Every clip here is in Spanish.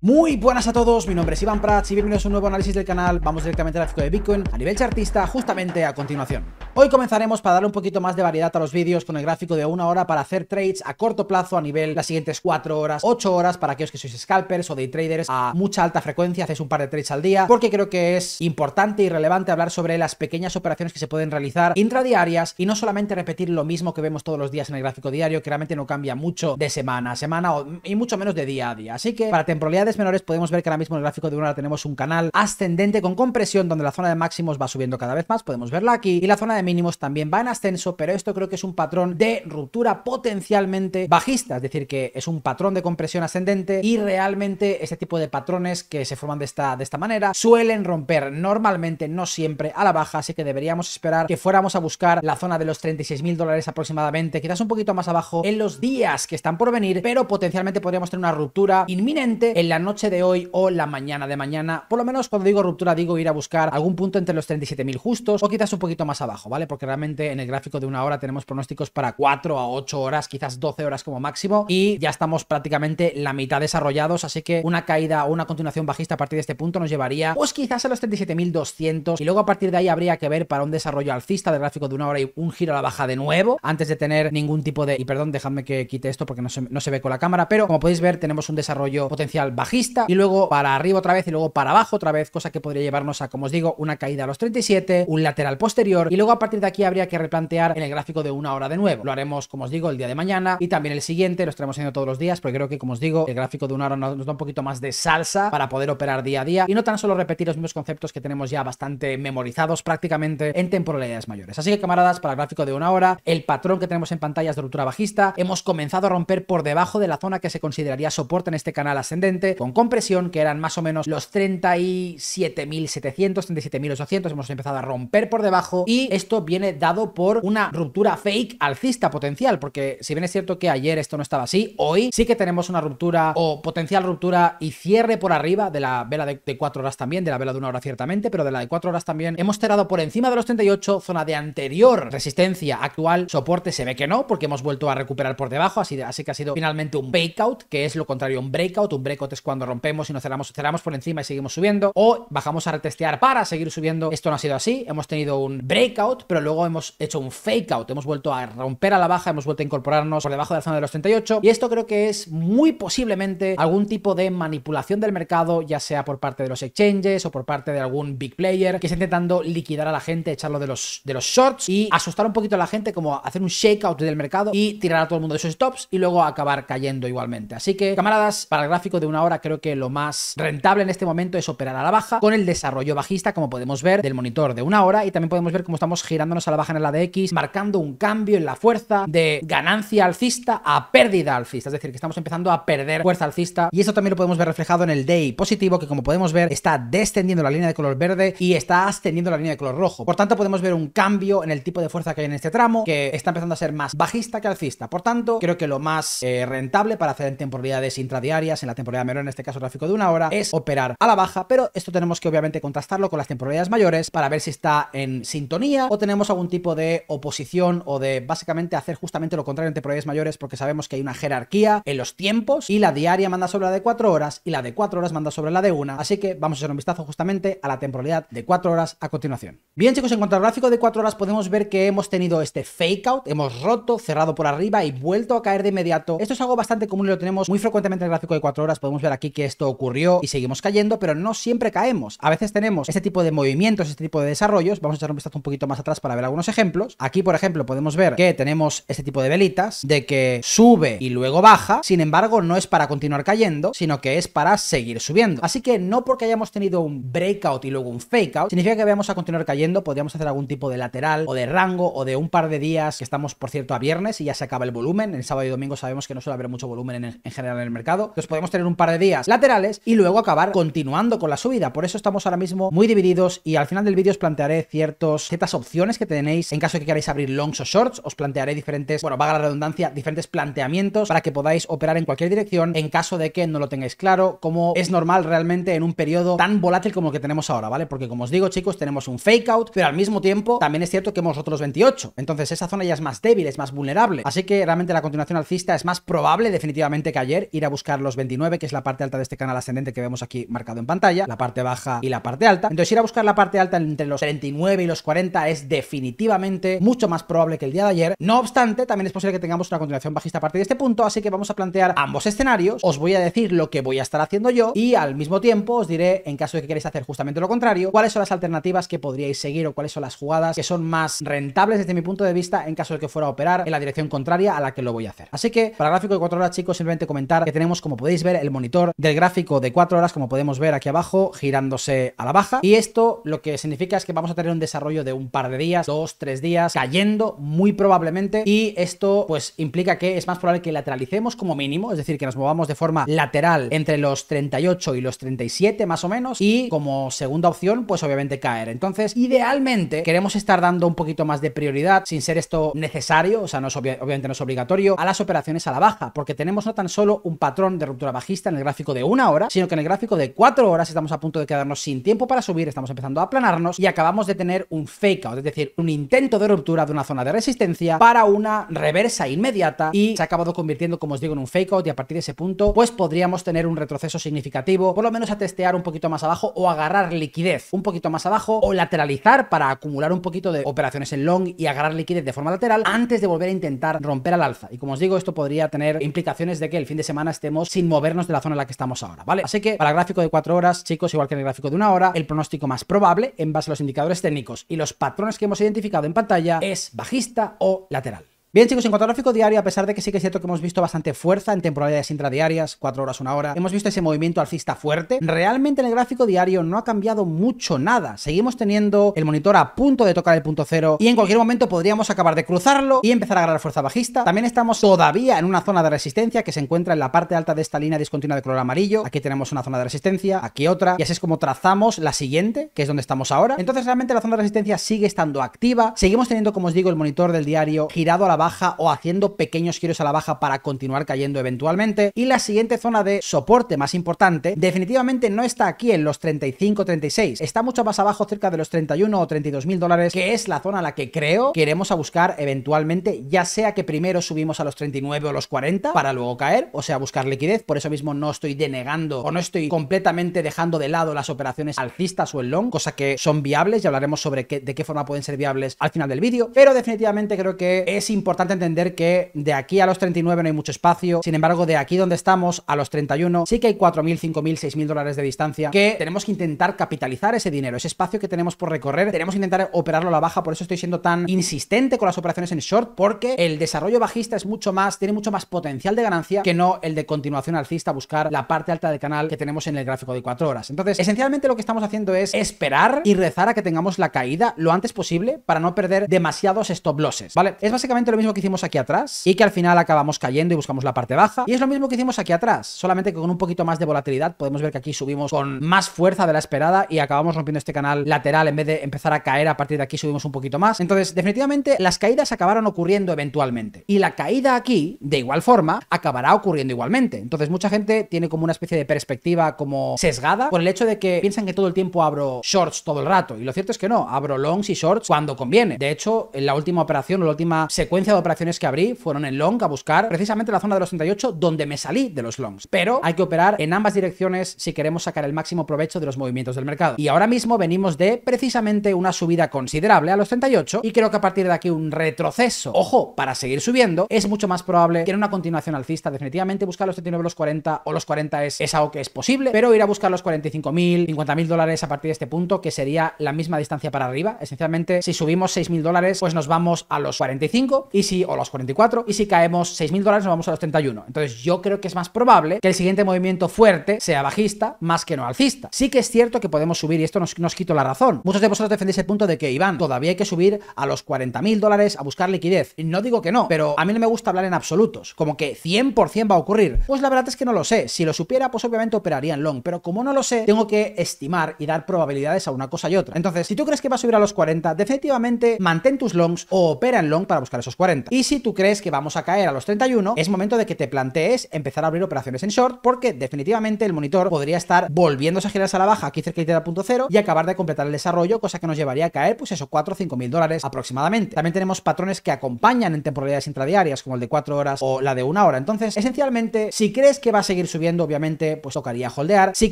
Muy buenas a todos, mi nombre es Iván Prats y bienvenidos a un nuevo análisis del canal. Vamos directamente al gráfico de Bitcoin a nivel chartista justamente a continuación. Hoy comenzaremos para darle un poquito más de variedad a los vídeos con el gráfico de una hora para hacer trades a corto plazo a nivel las siguientes 4 horas, 8 horas para aquellos que sois scalpers o day traders a mucha alta frecuencia, hacéis un par de trades al día, porque creo que es importante y relevante hablar sobre las pequeñas operaciones que se pueden realizar intradiarias y no solamente repetir lo mismo que vemos todos los días en el gráfico diario, que realmente no cambia mucho de semana a semana y mucho menos de día a día. Así que para temporalidad menores podemos ver que ahora mismo en el gráfico de una tenemos un canal ascendente con compresión donde la zona de máximos va subiendo cada vez más, podemos verla aquí, y la zona de mínimos también va en ascenso, pero esto creo que es un patrón de ruptura potencialmente bajista, es decir, que es un patrón de compresión ascendente y realmente este tipo de patrones que se forman de esta, de esta manera suelen romper normalmente, no siempre, a la baja, así que deberíamos esperar que fuéramos a buscar la zona de los 36 mil dólares aproximadamente, quizás un poquito más abajo en los días que están por venir, pero potencialmente podríamos tener una ruptura inminente en la noche de hoy o la mañana de mañana. Por lo menos cuando digo ruptura digo ir a buscar algún punto entre los 37.000 justos o quizás un poquito más abajo, ¿vale? Porque realmente en el gráfico de una hora tenemos pronósticos para 4 a 8 horas, quizás 12 horas como máximo y ya estamos prácticamente la mitad desarrollados, así que una caída o una continuación bajista a partir de este punto nos llevaría pues quizás a los 37.200 y luego a partir de ahí habría que ver para un desarrollo alcista del gráfico de una hora y un giro a la baja de nuevo antes de tener ningún tipo de... y perdón, dejadme que quite esto porque no se, no se ve con la cámara, pero como podéis ver tenemos un desarrollo potencial bajista y luego para arriba otra vez y luego para abajo otra vez, cosa que podría llevarnos a, como os digo, una caída a los 37, un lateral posterior y luego a partir de aquí habría que replantear en el gráfico de una hora de nuevo. Lo haremos, como os digo, el día de mañana y también el siguiente, lo estaremos haciendo todos los días porque creo que, como os digo, el gráfico de una hora nos da un poquito más de salsa para poder operar día a día y no tan solo repetir los mismos conceptos que tenemos ya bastante memorizados prácticamente en temporalidades mayores. Así que, camaradas, para el gráfico de una hora, el patrón que tenemos en pantallas de ruptura bajista, hemos comenzado a romper por debajo de la zona que se consideraría soporte en este canal ascendente con compresión, que eran más o menos los 37.700, 37.800, hemos empezado a romper por debajo y esto viene dado por una ruptura fake alcista potencial, porque si bien es cierto que ayer esto no estaba así, hoy sí que tenemos una ruptura o potencial ruptura y cierre por arriba de la vela de, 4 horas también, de la vela de una hora ciertamente, pero de la de 4 horas también, hemos cerrado por encima de los 38, zona de anterior resistencia actual, soporte se ve que no, porque hemos vuelto a recuperar por debajo, así, así que ha sido finalmente un breakout, que es lo contrario, un breakout, un breakout es cuando rompemos y nos cerramos, cerramos por encima y seguimos subiendo, o bajamos a retestear para seguir subiendo. Esto no ha sido así, hemos tenido un breakout, pero luego hemos hecho un fake out, hemos vuelto a romper a la baja, hemos vuelto a incorporarnos por debajo de la zona de los 38, y esto creo que es muy posiblemente algún tipo de manipulación del mercado, ya sea por parte de los exchanges o por parte de algún big player que está intentando liquidar a la gente, echarlo de los, de los shorts y asustar un poquito a la gente, como hacer un shakeout del mercado y tirar a todo el mundo de sus stops y luego acabar cayendo igualmente. Así que, camaradas, para el gráfico de una hora creo que lo más rentable en este momento es operar a la baja con el desarrollo bajista, como podemos ver, del monitor de una hora y también podemos ver cómo estamos girándonos a la baja en el ADX, marcando un cambio en la fuerza de ganancia alcista a pérdida alcista, es decir, que estamos empezando a perder fuerza alcista y eso también lo podemos ver reflejado en el day positivo, que como podemos ver está descendiendo la línea de color verde y está ascendiendo la línea de color rojo. Por tanto, podemos ver un cambio en el tipo de fuerza que hay en este tramo, que está empezando a ser más bajista que alcista. Por tanto, creo que lo más eh, rentable para hacer en temporalidades intradiarias, en la temporada menor en este caso gráfico de una hora, es operar a la baja, pero esto tenemos que obviamente contrastarlo con las temporalidades mayores para ver si está en sintonía o tenemos algún tipo de oposición o de básicamente hacer justamente lo contrario en temporalidades mayores porque sabemos que hay una jerarquía en los tiempos y la diaria manda sobre la de cuatro horas y la de cuatro horas manda sobre la de una así que vamos a echar un vistazo justamente a la temporalidad de 4 horas a continuación. Bien chicos, en cuanto al gráfico de 4 horas podemos ver que hemos tenido este fake out, hemos roto, cerrado por arriba y vuelto a caer de inmediato. Esto es algo bastante común y lo tenemos muy frecuentemente en el gráfico de 4 horas, podemos ver aquí que esto ocurrió y seguimos cayendo, pero no siempre caemos. A veces tenemos este tipo de movimientos, este tipo de desarrollos. Vamos a echar un vistazo un poquito más atrás para ver algunos ejemplos. Aquí, por ejemplo, podemos ver que tenemos este tipo de velitas, de que sube y luego baja. Sin embargo, no es para continuar cayendo, sino que es para seguir subiendo. Así que no porque hayamos tenido un breakout y luego un fakeout, significa que vamos a continuar cayendo. Podríamos hacer algún tipo de lateral o de rango o de un par de días, que estamos, por cierto, a viernes y ya se acaba el volumen. El sábado y domingo sabemos que no suele haber mucho volumen en, en general en el mercado. Entonces podemos tener un par de días laterales y luego acabar continuando con la subida. Por eso estamos ahora mismo muy divididos y al final del vídeo os plantearé ciertos, ciertas opciones que tenéis en caso de que queráis abrir longs o shorts. Os plantearé diferentes, bueno, vaga la redundancia, diferentes planteamientos para que podáis operar en cualquier dirección en caso de que no lo tengáis claro, como es normal realmente en un periodo tan volátil como el que tenemos ahora, ¿vale? Porque como os digo, chicos, tenemos un fake out, pero al mismo tiempo también es cierto que hemos otros 28. Entonces esa zona ya es más débil, es más vulnerable. Así que realmente la continuación alcista es más probable definitivamente que ayer ir a buscar los 29, que es la parte alta de este canal ascendente que vemos aquí marcado en pantalla, la parte baja y la parte alta. Entonces ir a buscar la parte alta entre los 39 y los 40 es definitivamente mucho más probable que el día de ayer. No obstante, también es posible que tengamos una continuación bajista a partir de este punto, así que vamos a plantear ambos escenarios. Os voy a decir lo que voy a estar haciendo yo y al mismo tiempo os diré, en caso de que queréis hacer justamente lo contrario, cuáles son las alternativas que podríais seguir o cuáles son las jugadas que son más rentables desde mi punto de vista en caso de que fuera a operar en la dirección contraria a la que lo voy a hacer. Así que para gráfico de 4 horas, chicos, simplemente comentar que tenemos, como podéis ver, el monitor del gráfico de 4 horas, como podemos ver aquí abajo, girándose a la baja. Y esto lo que significa es que vamos a tener un desarrollo de un par de días, dos, tres días, cayendo muy probablemente. Y esto pues implica que es más probable que lateralicemos como mínimo, es decir, que nos movamos de forma lateral entre los 38 y los 37 más o menos. Y como segunda opción, pues obviamente caer. Entonces, idealmente queremos estar dando un poquito más de prioridad, sin ser esto necesario, o sea, no es obviamente no es obligatorio, a las operaciones a la baja, porque tenemos no tan solo un patrón de ruptura bajista en el gráfico de una hora, sino que en el gráfico de cuatro horas estamos a punto de quedarnos sin tiempo para subir, estamos empezando a aplanarnos y acabamos de tener un fake out, es decir, un intento de ruptura de una zona de resistencia para una reversa inmediata y se ha acabado convirtiendo, como os digo, en un fake out y a partir de ese punto, pues podríamos tener un retroceso significativo, por lo menos a testear un poquito más abajo o agarrar liquidez un poquito más abajo o lateralizar para acumular un poquito de operaciones en long y agarrar liquidez de forma lateral antes de volver a intentar romper al alza. Y como os digo, esto podría tener implicaciones de que el fin de semana estemos sin movernos de la zona la que estamos ahora, ¿vale? Así que para el gráfico de cuatro horas, chicos, igual que en el gráfico de una hora, el pronóstico más probable en base a los indicadores técnicos y los patrones que hemos identificado en pantalla es bajista o lateral. Bien chicos, en cuanto al gráfico diario, a pesar de que sí que es cierto que hemos visto bastante fuerza en temporalidades intradiarias, 4 horas, 1 hora, hemos visto ese movimiento alcista fuerte, realmente en el gráfico diario no ha cambiado mucho nada. Seguimos teniendo el monitor a punto de tocar el punto cero y en cualquier momento podríamos acabar de cruzarlo y empezar a agarrar fuerza bajista. También estamos todavía en una zona de resistencia que se encuentra en la parte alta de esta línea discontinua de color amarillo. Aquí tenemos una zona de resistencia, aquí otra, y así es como trazamos la siguiente, que es donde estamos ahora. Entonces realmente la zona de resistencia sigue estando activa, seguimos teniendo, como os digo, el monitor del diario girado a la baja o haciendo pequeños giros a la baja para continuar cayendo eventualmente. Y la siguiente zona de soporte más importante definitivamente no está aquí en los 35-36, está mucho más abajo cerca de los 31 o 32 mil dólares, que es la zona a la que creo que iremos a buscar eventualmente, ya sea que primero subimos a los 39 o los 40 para luego caer, o sea, buscar liquidez, por eso mismo no estoy denegando o no estoy completamente dejando de lado las operaciones alcistas o el long, cosa que son viables y hablaremos sobre qué, de qué forma pueden ser viables al final del vídeo, pero definitivamente creo que es importante importante entender que de aquí a los 39 no hay mucho espacio, sin embargo, de aquí donde estamos a los 31 sí que hay 4.000, 5.000, 6.000 dólares de distancia que tenemos que intentar capitalizar ese dinero, ese espacio que tenemos por recorrer, tenemos que intentar operarlo a la baja, por eso estoy siendo tan insistente con las operaciones en short, porque el desarrollo bajista es mucho más, tiene mucho más potencial de ganancia que no el de continuación alcista, buscar la parte alta del canal que tenemos en el gráfico de 4 horas. Entonces, esencialmente lo que estamos haciendo es esperar y rezar a que tengamos la caída lo antes posible para no perder demasiados stop losses, ¿vale? Es básicamente lo mismo que hicimos aquí atrás y que al final acabamos cayendo y buscamos la parte baja. Y es lo mismo que hicimos aquí atrás, solamente que con un poquito más de volatilidad podemos ver que aquí subimos con más fuerza de la esperada y acabamos rompiendo este canal lateral en vez de empezar a caer a partir de aquí subimos un poquito más. Entonces, definitivamente las caídas acabaron ocurriendo eventualmente. Y la caída aquí, de igual forma, acabará ocurriendo igualmente. Entonces, mucha gente tiene como una especie de perspectiva como sesgada por el hecho de que piensan que todo el tiempo abro shorts todo el rato. Y lo cierto es que no, abro longs y shorts cuando conviene. De hecho, en la última operación, la última secuencia de operaciones que abrí fueron en long a buscar precisamente la zona de los 38 donde me salí de los longs. Pero hay que operar en ambas direcciones si queremos sacar el máximo provecho de los movimientos del mercado. Y ahora mismo venimos de precisamente una subida considerable a los 38 y creo que a partir de aquí un retroceso, ojo, para seguir subiendo, es mucho más probable que en una continuación alcista definitivamente buscar los 39, los 40 o los 40 es, algo que es posible, pero ir a buscar los 45.000, 50.000 dólares a partir de este punto, que sería la misma distancia para arriba. Esencialmente, si subimos 6.000 dólares, pues nos vamos a los 45 y si, o los 44, y si caemos 6.000 dólares nos vamos a los 31. Entonces yo creo que es más probable que el siguiente movimiento fuerte sea bajista más que no alcista. Sí que es cierto que podemos subir y esto nos, nos quito la razón. Muchos de vosotros defendéis el punto de que, Iván, todavía hay que subir a los 40.000 dólares a buscar liquidez. Y no digo que no, pero a mí no me gusta hablar en absolutos, como que 100% va a ocurrir. Pues la verdad es que no lo sé. Si lo supiera, pues obviamente operaría en long, pero como no lo sé, tengo que estimar y dar probabilidades a una cosa y otra. Entonces, si tú crees que va a subir a los 40, definitivamente mantén tus longs o opera en long para buscar esos 40. Y si tú crees que vamos a caer a los 31, es momento de que te plantees empezar a abrir operaciones en short, porque definitivamente el monitor podría estar volviéndose a girarse a la baja aquí cerca de punto y acabar de completar el desarrollo, cosa que nos llevaría a caer, pues eso, 4 o 5 mil dólares aproximadamente. También tenemos patrones que acompañan en temporalidades intradiarias, como el de 4 horas o la de 1 hora. Entonces, esencialmente, si crees que va a seguir subiendo, obviamente, pues tocaría holdear. Si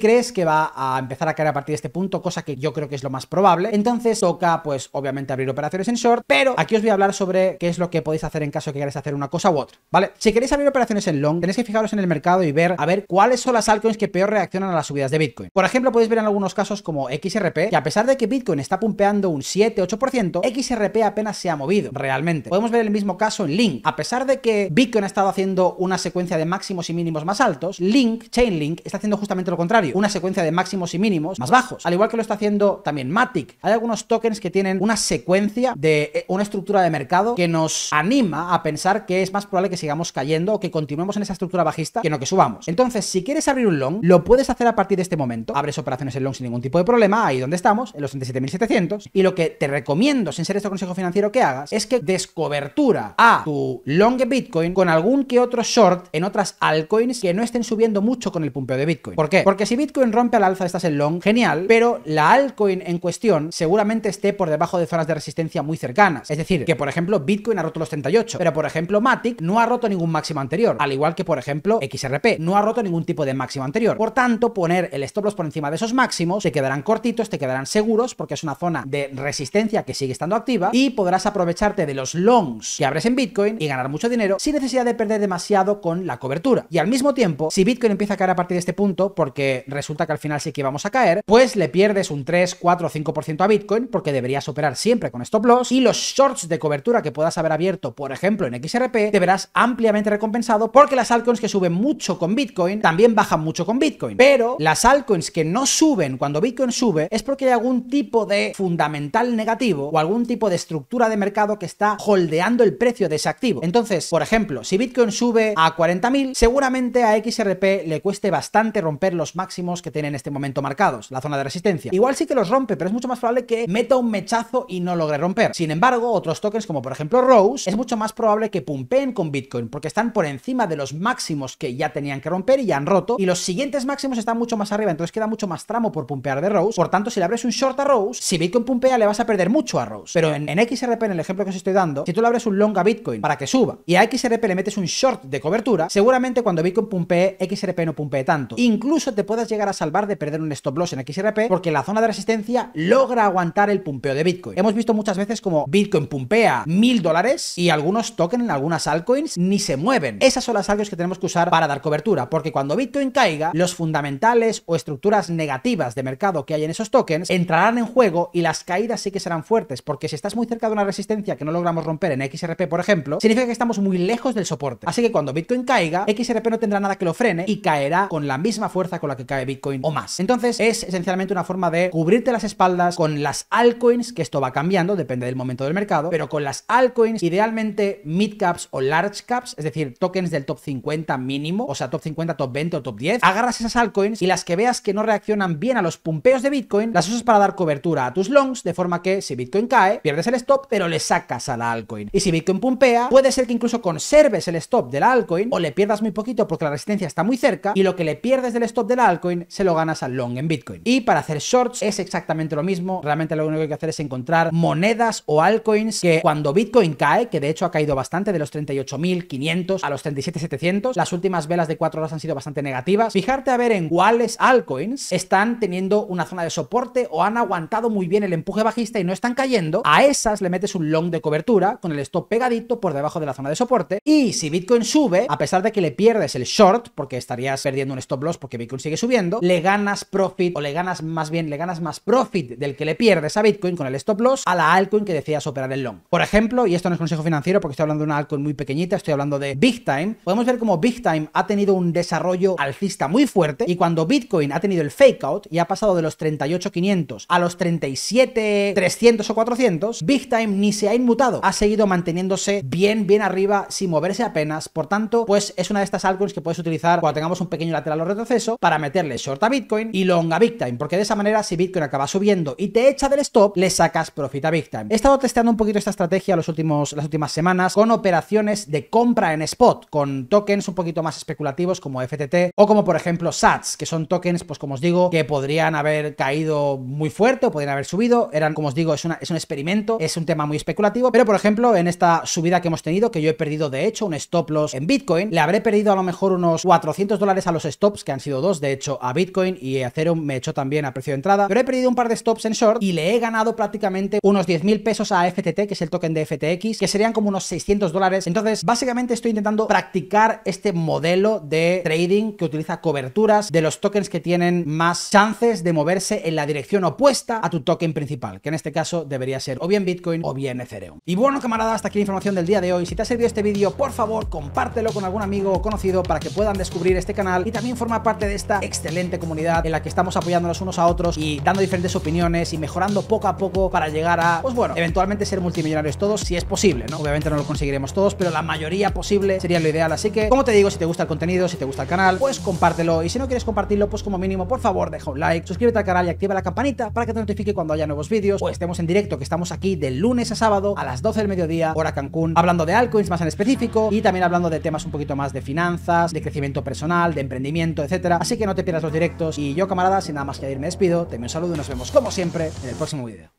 crees que va a empezar a caer a partir de este punto, cosa que yo creo que es lo más probable, entonces toca, pues, obviamente, abrir operaciones en short. Pero aquí os voy a hablar sobre qué es lo que podéis hacer en caso que queráis hacer una cosa u otra, ¿vale? Si queréis abrir operaciones en long, tenéis que fijaros en el mercado y ver a ver cuáles son las altcoins que peor reaccionan a las subidas de Bitcoin. Por ejemplo, podéis ver en algunos casos como XRP, que a pesar de que Bitcoin está pumpeando un 7-8%, XRP apenas se ha movido realmente. Podemos ver el mismo caso en Link. A pesar de que Bitcoin ha estado haciendo una secuencia de máximos y mínimos más altos, Link, Chainlink, está haciendo justamente lo contrario, una secuencia de máximos y mínimos más bajos. Al igual que lo está haciendo también Matic. Hay algunos tokens que tienen una secuencia de eh, una estructura de mercado que nos anima a pensar que es más probable que sigamos cayendo o que continuemos en esa estructura bajista que no que subamos. Entonces, si quieres abrir un long, lo puedes hacer a partir de este momento. Abres operaciones en long sin ningún tipo de problema, ahí donde estamos, en los 37.700. Y lo que te recomiendo, sin ser este consejo financiero que hagas, es que descobertura a tu long Bitcoin con algún que otro short en otras altcoins que no estén subiendo mucho con el pumpeo de Bitcoin. ¿Por qué? Porque si Bitcoin rompe al alza, estás en long, genial, pero la altcoin en cuestión seguramente esté por debajo de zonas de resistencia muy cercanas. Es decir, que por ejemplo Bitcoin ha roto los 38. Pero por ejemplo, Matic no ha roto ningún máximo anterior, al igual que por ejemplo XRP no ha roto ningún tipo de máximo anterior. Por tanto, poner el stop loss por encima de esos máximos te quedarán cortitos, te quedarán seguros porque es una zona de resistencia que sigue estando activa y podrás aprovecharte de los longs que abres en Bitcoin y ganar mucho dinero sin necesidad de perder demasiado con la cobertura. Y al mismo tiempo, si Bitcoin empieza a caer a partir de este punto, porque resulta que al final sí que vamos a caer, pues le pierdes un 3, 4 o 5% a Bitcoin porque deberías operar siempre con stop loss y los shorts de cobertura que puedas haber abierto por ejemplo, en XRP, te verás ampliamente recompensado porque las altcoins que suben mucho con Bitcoin también bajan mucho con Bitcoin. Pero las altcoins que no suben cuando Bitcoin sube es porque hay algún tipo de fundamental negativo o algún tipo de estructura de mercado que está holdeando el precio de ese activo. Entonces, por ejemplo, si Bitcoin sube a 40.000, seguramente a XRP le cueste bastante romper los máximos que tiene en este momento marcados, la zona de resistencia. Igual sí que los rompe, pero es mucho más probable que meta un mechazo y no logre romper. Sin embargo, otros tokens como por ejemplo Rose, es mucho más probable que pumpeen con Bitcoin, porque están por encima de los máximos que ya tenían que romper y ya han roto, y los siguientes máximos están mucho más arriba, entonces queda mucho más tramo por pumpear de Rose. Por tanto, si le abres un short a Rose, si Bitcoin pumpea, le vas a perder mucho a Rose. Pero en, XRP, en el ejemplo que os estoy dando, si tú le abres un long a Bitcoin para que suba y a XRP le metes un short de cobertura, seguramente cuando Bitcoin pumpee, XRP no pumpee tanto. Incluso te puedas llegar a salvar de perder un stop loss en XRP porque la zona de resistencia logra aguantar el pumpeo de Bitcoin. Hemos visto muchas veces como Bitcoin pumpea mil dólares y algunos token en algunas altcoins ni se mueven. Esas son las altcoins que tenemos que usar para dar cobertura, porque cuando Bitcoin caiga, los fundamentales o estructuras negativas de mercado que hay en esos tokens entrarán en juego y las caídas sí que serán fuertes, porque si estás muy cerca de una resistencia que no logramos romper en XRP, por ejemplo, significa que estamos muy lejos del soporte. Así que cuando Bitcoin caiga, XRP no tendrá nada que lo frene y caerá con la misma fuerza con la que cae Bitcoin o más. Entonces es esencialmente una forma de cubrirte las espaldas con las altcoins, que esto va cambiando, depende del momento del mercado, pero con las altcoins y de idealmente mid caps o large caps, es decir, tokens del top 50 mínimo, o sea, top 50, top 20 o top 10, agarras esas altcoins y las que veas que no reaccionan bien a los pumpeos de Bitcoin, las usas para dar cobertura a tus longs, de forma que si Bitcoin cae, pierdes el stop, pero le sacas a la altcoin. Y si Bitcoin pumpea, puede ser que incluso conserves el stop de la altcoin o le pierdas muy poquito porque la resistencia está muy cerca y lo que le pierdes del stop de la altcoin se lo ganas al long en Bitcoin. Y para hacer shorts es exactamente lo mismo, realmente lo único que hay que hacer es encontrar monedas o altcoins que cuando Bitcoin cae, que de hecho ha caído bastante de los 38.500 a los 37.700. Las últimas velas de 4 horas han sido bastante negativas. Fijarte a ver en cuáles altcoins están teniendo una zona de soporte o han aguantado muy bien el empuje bajista y no están cayendo. A esas le metes un long de cobertura con el stop pegadito por debajo de la zona de soporte. Y si Bitcoin sube, a pesar de que le pierdes el short, porque estarías perdiendo un stop loss porque Bitcoin sigue subiendo, le ganas profit o le ganas más bien, le ganas más profit del que le pierdes a Bitcoin con el stop loss a la altcoin que decías operar el long. Por ejemplo, y esto no es un financiero porque estoy hablando de una altcoin muy pequeñita, estoy hablando de Big Time, podemos ver cómo Big Time ha tenido un desarrollo alcista muy fuerte y cuando Bitcoin ha tenido el fake out y ha pasado de los 38.500 a los 37.300 o 400, Big Time ni se ha inmutado, ha seguido manteniéndose bien, bien arriba sin moverse apenas, por tanto, pues es una de estas altcoins que puedes utilizar cuando tengamos un pequeño lateral o retroceso para meterle short a Bitcoin y long a Big Time, porque de esa manera si Bitcoin acaba subiendo y te echa del stop, le sacas profit a Big Time. He estado testeando un poquito esta estrategia los últimos las últimas semanas con operaciones de compra en spot, con tokens un poquito más especulativos como FTT o como por ejemplo SATS, que son tokens, pues como os digo, que podrían haber caído muy fuerte o podrían haber subido. Eran, como os digo, es, un experimento, es un tema muy especulativo, pero por ejemplo, en esta subida que hemos tenido, que yo he perdido de hecho un stop loss en Bitcoin, le habré perdido a lo mejor unos 400 dólares a los stops, que han sido dos, de hecho, a Bitcoin y a Ethereum me echó también a precio de entrada, pero he perdido un par de stops en short y le he ganado prácticamente unos 10.000 pesos a FTT, que es el token de FTX, que serían como unos 600 dólares. Entonces, básicamente estoy intentando practicar este modelo de trading que utiliza coberturas de los tokens que tienen más chances de moverse en la dirección opuesta a tu token principal, que en este caso debería ser o bien Bitcoin o bien Ethereum. Y bueno, camarada, hasta aquí la información del día de hoy. Si te ha servido este vídeo, por favor, compártelo con algún amigo o conocido para que puedan descubrir este canal y también formar parte de esta excelente comunidad en la que estamos apoyándonos unos a otros y dando diferentes opiniones y mejorando poco a poco para llegar a, pues bueno, eventualmente ser multimillonarios todos si es posible. Obviamente no lo conseguiremos todos, pero la mayoría posible sería lo ideal. Así que, como te digo, si te gusta el contenido, si te gusta el canal, pues compártelo. Y si no quieres compartirlo, pues como mínimo, por favor, deja un like, suscríbete al canal y activa la campanita para que te notifique cuando haya nuevos vídeos o estemos en directo, que estamos aquí de lunes a sábado a las 12 del mediodía, hora Cancún, hablando de altcoins más en específico y también hablando de temas un poquito más de finanzas, de crecimiento personal, de emprendimiento, etcétera. Así que no te pierdas los directos. Y yo, camarada sin nada más que irme me despido. Te envío un saludo y nos vemos, como siempre, en el próximo vídeo.